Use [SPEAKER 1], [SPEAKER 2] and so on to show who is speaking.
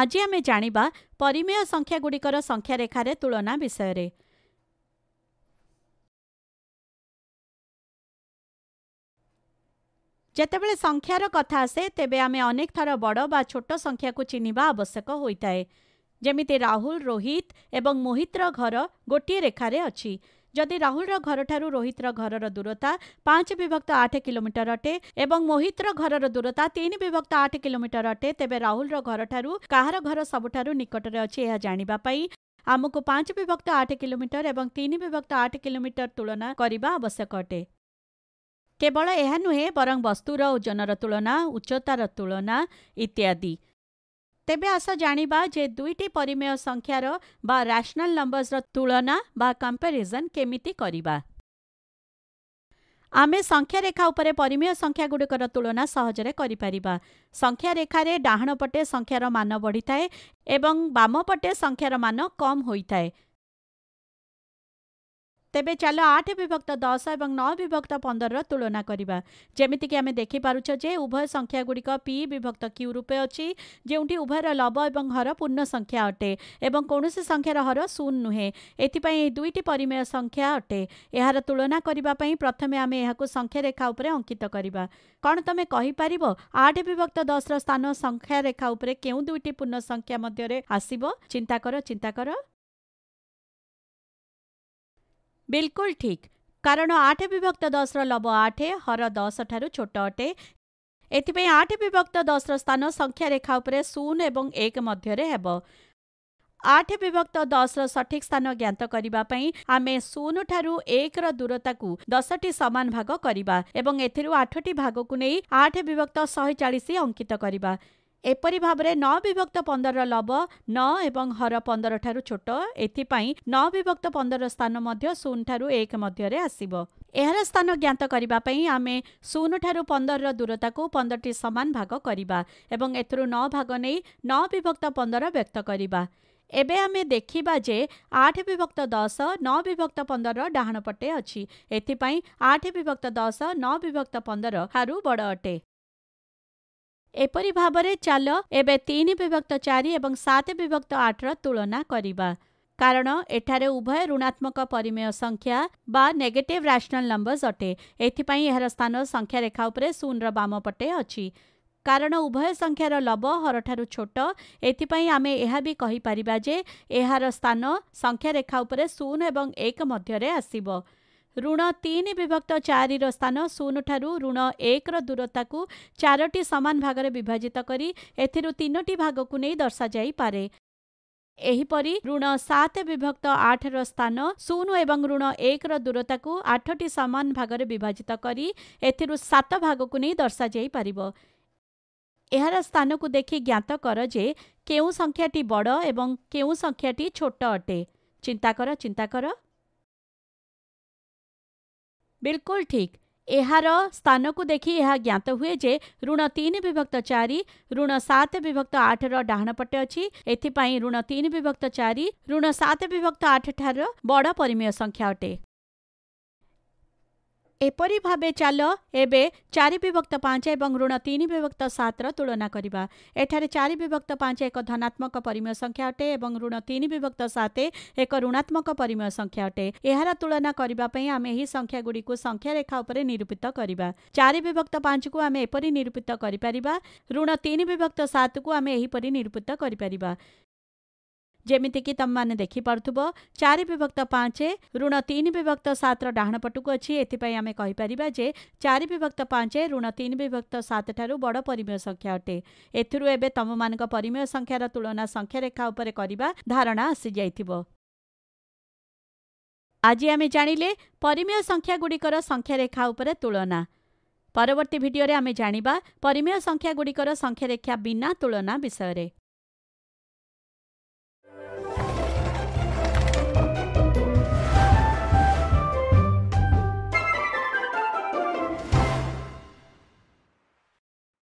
[SPEAKER 1] ଆଜି ଆମେ ଜାଣିବା ପରିମେୟ ସଂଖ୍ୟା ଗୁଡ଼ିକର ସଂଖ୍ୟା ରେଖାରେ ତୁଳନା ବିଷୟରେ ଯେତେବେଳେ ସଂଖ୍ୟାର କଥା ଆସେ ତେବେ ଆମେ ଅନେକ ଥର ବଡ଼ ବା ଛୋଟ ସଂଖ୍ୟାକୁ ଚିହ୍ନିବା ଆବଶ୍ୟକ ହୋଇଥାଏ ଯେମିତି ରାହୁଲ ରୋହିତ ଏବଂ ମୋହିତର ଘର ଗୋଟିଏ ରେଖାରେ ଅଛି ଯଦି ରାହୁଲର ଘରଠାରୁ ରୋହିତର ଘରର ଦୂରତା ପାଞ୍ଚ ବିଭକ୍ତ ଆଠ କିଲୋମିଟର ଅଟେ ଏବଂ ମୋହିତର ଘରର ଦୂରତା ତିନି ବିଭକ୍ତ ଆଠ କିଲୋମିଟର ଅଟେ ତେବେ ରାହୁଲର ଘରଠାରୁ କାହାର ଘର ସବୁଠାରୁ ନିକଟରେ ଅଛି ଏହା ଜାଣିବା ପାଇଁ ଆମକୁ ପାଞ୍ଚ ବିଭକ୍ତ ଆଠ କିଲୋମିଟର ଏବଂ ତିନି ବିଭକ୍ତ ଆଠ କିଲୋମିଟର ତୁଳନା କରିବା ଆବଶ୍ୟକ ଅଟେ କେବଳ ଏହା ନୁହେଁ ବରଂ ବସ୍ତୁର ଓଜନର ତୁଳନା ଉଚ୍ଚତାର ତୁଳନା ଇତ୍ୟାଦି ତେବେ ଆସ ଜାଣିବା ଯେ ଦୁଇଟି ପରିମେୟ ସଂଖ୍ୟାର ବା ରାସନାଲ ନମ୍ବର୍ସର ତୁଳନା ବା କମ୍ପାରିଜନ୍ କେମିତି କରିବା ଆମେ ସଂଖ୍ୟାରେଖା ଉପରେ ପରିମେୟ ସଂଖ୍ୟାଗୁଡ଼ିକର ତୁଳନା ସହଜରେ କରିପାରିବା ସଂଖ୍ୟାରେଖାରେ ଡାହାଣ ପଟେ ସଂଖ୍ୟାର ମାନ ବଢ଼ିଥାଏ ଏବଂ ବାମ ପଟେ ସଂଖ୍ୟାର ମାନ କମ୍ ହୋଇଥାଏ ତେବେ ଚାଲ ଆଠ ବିଭକ୍ତ ଦଶ ଏବଂ ନଅ ବିଭକ୍ତ ପନ୍ଦରର ତୁଳନା କରିବା ଯେମିତିକି ଆମେ ଦେଖିପାରୁଛ ଯେ ଉଭୟ ସଂଖ୍ୟାଗୁଡ଼ିକ ପି ବିଭକ୍ତ କ୍ୟୁ ରୂପେ ଅଛି ଯେଉଁଠି ଉଭୟର ଲବ ଏବଂ ହର ପୂର୍ଣ୍ଣ ସଂଖ୍ୟା ଅଟେ ଏବଂ କୌଣସି ସଂଖ୍ୟାର ହର ଶୂନ ନୁହେଁ ଏଥିପାଇଁ ଏହି ଦୁଇଟି ପରିମେୟ ସଂଖ୍ୟା ଅଟେ ଏହାର ତୁଳନା କରିବା ପାଇଁ ପ୍ରଥମେ ଆମେ ଏହାକୁ ସଂଖ୍ୟାରେଖା ଉପରେ ଅଙ୍କିତ କରିବା କ'ଣ ତୁମେ କହିପାରିବ ଆଠ ବିଭକ୍ତ ଦଶର ସ୍ଥାନ ସଂଖ୍ୟାରେଖା ଉପରେ କେଉଁ ଦୁଇଟି ପୂର୍ଣ୍ଣ ସଂଖ୍ୟା ମଧ୍ୟରେ ଆସିବ ଚିନ୍ତା କର ଚିନ୍ତା କର ବିଲକୁଲ ଠିକ୍ କାରଣ ଆଠ ବିଭକ୍ତ ଦଶର ଲବ ଆଠ ହର ଦଶଠାରୁ ଛୋଟ ଅଟେ ଏଥିପାଇଁ ଆଠ ବିଭକ୍ତ ଦଶର ସ୍ଥାନ ସଂଖ୍ୟାରେଖା ଉପରେ ଶୂନ ଏବଂ ଏକ ମଧ୍ୟରେ ହେବ ଆଠ ବିଭକ୍ତ ଦଶର ସଠିକ୍ ସ୍ଥାନ ଜ୍ଞାତ କରିବା ପାଇଁ ଆମେ ଶୂନ ଠାରୁ ଏକର ଦୂରତାକୁ ଦଶଟି ସମାନ ଭାଗ କରିବା ଏବଂ ଏଥିରୁ ଆଠଟି ଭାଗକୁ ନେଇ ଆଠ ବିଭକ୍ତ ଶହେ ଚାଳିଶ ଅଙ୍କିତ କରିବା ଏପରି ଭାବରେ ନ ବିଭକ୍ତ ପନ୍ଦରର ଲବ ନ ଏବଂ ହର ପନ୍ଦର ଠାରୁ ଛୋଟ ଏଥିପାଇଁ ନ ବିଭକ୍ତ ପନ୍ଦରର ସ୍ଥାନ ମଧ୍ୟ ଶୂନ ଠାରୁ ଏକ ମଧ୍ୟରେ ଆସିବ ଏହାର ସ୍ଥାନ ଜ୍ଞାତ କରିବା ପାଇଁ ଆମେ ଶୂନ ଠାରୁ ପନ୍ଦରର ଦୂରତାକୁ ପନ୍ଦରଟି ସମାନ ଭାଗ କରିବା ଏବଂ ଏଥିରୁ ନ ଭାଗ ନେଇ ନ ବିଭକ୍ତ ପନ୍ଦର ବ୍ୟକ୍ତ କରିବା ଏବେ ଆମେ ଦେଖିବା ଯେ ଆଠ ବିଭକ୍ତ ଦଶ ନ ବିଭକ୍ତ ପନ୍ଦରର ଡାହାଣ ପଟେ ଅଛି ଏଥିପାଇଁ ଆଠ ବିଭକ୍ତ ଦଶ ନ ବିଭକ୍ତ ପନ୍ଦର ଠାରୁ ବଡ଼ ଅଟେ ଏପରି ଭାବରେ ଚାଲ ଏବେ ତିନି ବିଭକ୍ତ ଚାରି ଏବଂ ସାତ ବିଭକ୍ତ ଆଠର ତୁଳନା କରିବା କାରଣ ଏଠାରେ ଉଭୟ ଋଣାତ୍ମକ ପରିମେୟ ସଂଖ୍ୟା ବା ନେଗେଟିଭ୍ ରାସନାଲ୍ ନମ୍ବର୍ସ ଅଟେ ଏଥିପାଇଁ ଏହାର ସ୍ଥାନ ସଂଖ୍ୟାରେଖା ଉପରେ ଶୂନର ବାମ ପଟେ ଅଛି କାରଣ ଉଭୟ ସଂଖ୍ୟାର ଲବ ହରଠାରୁ ଛୋଟ ଏଥିପାଇଁ ଆମେ ଏହା ବି କହିପାରିବା ଯେ ଏହାର ସ୍ଥାନ ସଂଖ୍ୟାରେଖା ଉପରେ ଶୂନ ଏବଂ ଏକ ମଧ୍ୟରେ ଆସିବ ଋଣ ତିନି ବିଭକ୍ତ ଚାରିର ସ୍ଥାନ ଶୂନଠାରୁ ଋଣ ଏକର ଦୂରତାକୁ ଚାରୋଟି ସମାନ ଭାଗରେ ବିଭାଜିତ କରି ଏଥିରୁ ତିନୋଟି ଭାଗକୁ ନେଇ ଦର୍ଶାଯାଇପାରେ ଏହିପରି ଋଣ ସାତ ବିଭକ୍ତ ଆଠର ସ୍ଥାନ ଶୂନ ଏବଂ ଋଣ ଏକର ଦୂରତାକୁ ଆଠଟି ସମାନ ଭାଗରେ ବିଭାଜିତ କରି ଏଥିରୁ ସାତ ଭାଗକୁ ନେଇ ଦର୍ଶାଯାଇପାରିବ ଏହାର ସ୍ଥାନକୁ ଦେଖି ଜ୍ଞାତ କର ଯେ କେଉଁ ସଂଖ୍ୟାଟି ବଡ଼ ଏବଂ କେଉଁ ସଂଖ୍ୟାଟି ଛୋଟ ଅଟେ ଚିନ୍ତା କର ଚିନ୍ତା କର ବିଲକୁଲ ଠିକ୍ ଏହାର ସ୍ଥାନକୁ ଦେଖି ଏହା ଜ୍ଞାତ ହୁଏ ଯେ ଋଣ ତିନି ବିଭକ୍ତ ଚାରି ଋଣ ସାତ ବିଭକ୍ତ ଆଠର ଡାହାଣ ପଟେ ଅଛି ଏଥିପାଇଁ ଋଣ ତିନି ବିଭକ୍ତ ଚାରି ଋଣ ସାତ ବିଭକ୍ତ ଆଠ ଠାର ବଡ଼ ପରିମେୟ ସଂଖ୍ୟା ଅଟେ एपरि विभक्त चारिक्त पाँच ऋण तिन विभक्त सत र तुलना एठ चार विभक्त पाँच एक धनात्मक परिमेय संख्या अटे ऋण एन विभक्त सत एक ऋणात्मक परिमेय संख्या अटे यहाँ तुलनाको आम यही संख्या को संख्या रेखा निरूपित विभक्त गर्भक्त पाँच कुनै एपरि निरूपित गरिपि ऋण तिन विभक्त सात कुनैपरि निरूपित गरिपर ଯେମିତିକି ତୁମମାନେ ଦେଖିପାରୁଥିବ ଚାରି ବିଭକ୍ତ ପାଞ୍ଚ ଋଣ ତିନି ବିଭକ୍ତ ସାତର ଡାହାଣ ପଟକୁ ଅଛି ଏଥିପାଇଁ ଆମେ କହିପାରିବା ଯେ ଚାରି ବିଭକ୍ତ ପାଞ୍ଚ ଋଣ ତିନି ବିଭକ୍ତ ସାତ ଠାରୁ ବଡ଼ ପରିମେୟ ସଂଖ୍ୟା ଅଟେ ଏଥିରୁ ଏବେ ତୁମମାନଙ୍କ ପରିମେୟ ସଂଖ୍ୟାର ତୁଳନା ସଂଖ୍ୟାରେଖା ଉପରେ କରିବା ଧାରଣା ଆସିଯାଇଥିବ ଆଜି ଆମେ ଜାଣିଲେ ପରିମେୟ ସଂଖ୍ୟାଗୁଡ଼ିକର ସଂଖ୍ୟାରେଖା ଉପରେ ତୁଳନା ପରବର୍ତ୍ତୀ ଭିଡ଼ିଓରେ ଆମେ ଜାଣିବା ପରିମେୟ ସଂଖ୍ୟାଗୁଡ଼ିକର ସଂଖ୍ୟାରେଖା ବିନା ତୁଳନା ବିଷୟରେ